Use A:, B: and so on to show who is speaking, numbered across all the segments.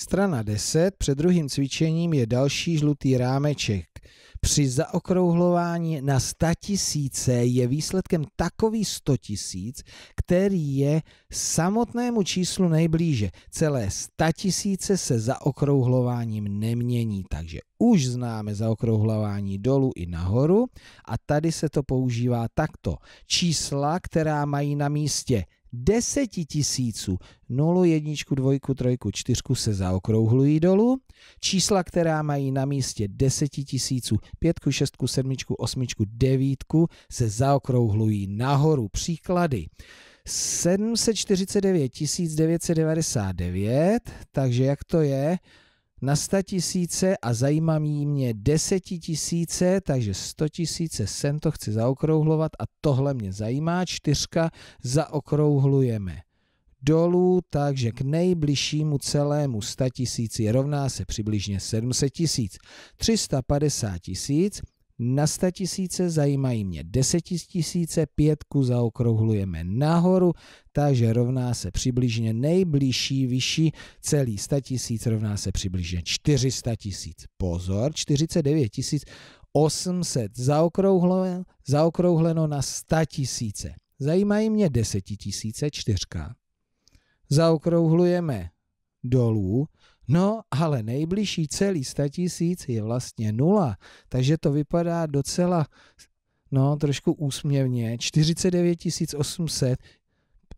A: Strana 10 před druhým cvičením je další žlutý rámeček. Při zaokrouhlování na 100 tisíce je výsledkem takový 100 tisíc, který je samotnému číslu nejblíže. Celé 100 tisíce se zaokrouhlováním nemění, takže už známe zaokrouhlování dolů i nahoru a tady se to používá takto. Čísla, která mají na místě tisíců. Nulu, jedničku, dvojku, trojku, čtyřku se zaokrouhlují dolů. Čísla, která mají na místě tisíců, pětku, šestku, sedmičku, osmičku, devítku, se zaokrouhlují nahoru. Příklady. 749 999, takže jak to je? na sta tisíce a zajímá mě tisíce, takže sto tisíce sem to chci zaokrouhlovat a tohle mě zajímá. Čtyřka zaokrouhlujeme dolů, takže k nejbližšímu celému 100 tisíci rovná se přibližně 700 tisíc. 350 tisíc na 100 tisíce, zajímají mě 10 tisíce, pětku zaokrouhlujeme nahoru, takže rovná se přibližně nejbližší vyšší celý 100 tisíc rovná se přibližně 400 tisíc. Pozor, 49 tisíc 800 zaokrouhleno, zaokrouhleno na 100 tisíce. Zajímají mě 10 tisíce čtyřka. Zaokrouhlujeme dolů, No, ale nejbližší celý 100 tisíc je vlastně nula, takže to vypadá docela, no, trošku úsměvně. 49 800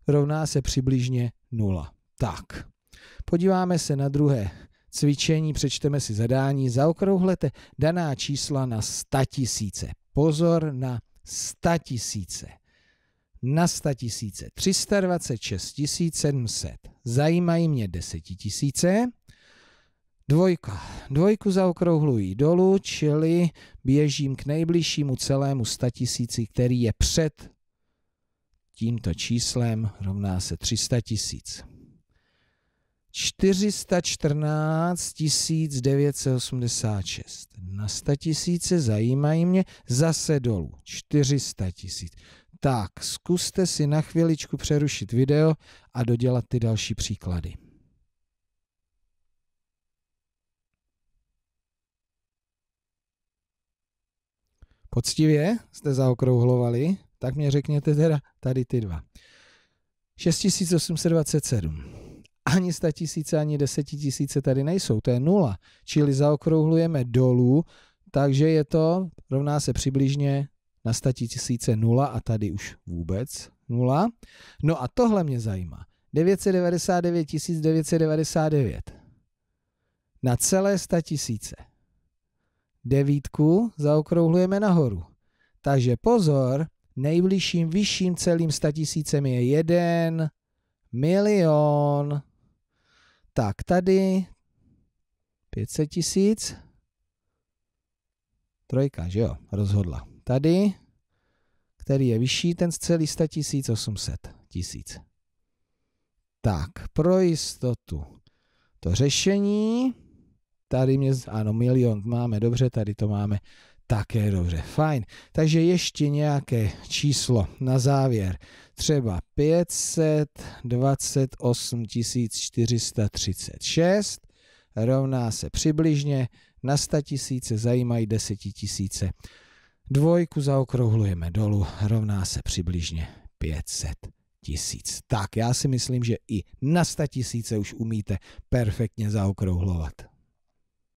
A: rovná se přibližně nula. Tak, podíváme se na druhé cvičení, přečteme si zadání, zaokrouhlete daná čísla na 100 tisíce. Pozor na 100 tisíce na 100 tisíce 326 700. Zajímají mě 10 tisíce, Dvojka. Dvojku zaokrouhluji dolů, čili běžím k nejbližšímu celému statisíci, který je před tímto číslem, rovná se 300 tisíc. 414 986. Na 100 tisíce zajímají mě zase dolů. 400 tisíc. Tak, zkuste si na chviličku přerušit video a dodělat ty další příklady. poctivě jste zaokrouhlovali, tak mě řekněte teda tady ty dva. 6827. Ani 100 tisíce, ani 10 tisíce tady nejsou, to je nula. Čili zaokrouhlujeme dolů, takže je to, rovná se přibližně na 100 tisíce nula a tady už vůbec nula. No a tohle mě zajímá. 999 999. Na celé 100 tisíce devítku zaokrouhlujeme nahoru. Takže pozor, nejbližším vyšším celým statisícem je 1 milion. Tak tady 500 tisíc. Trojka, že jo, rozhodla. Tady, který je vyšší, ten celý 100 tisíc 800 tisíc. Tak, pro jistotu to řešení tady mě, ano, milion máme, dobře, tady to máme také dobře, fajn. Takže ještě nějaké číslo na závěr. Třeba 528 436 rovná se přibližně na 100 tisíce zajímají 10 tisíce. Dvojku zaokrouhlujeme dolů, rovná se přibližně 500 tisíc. Tak, já si myslím, že i na 100 tisíce už umíte perfektně zaokrouhlovat.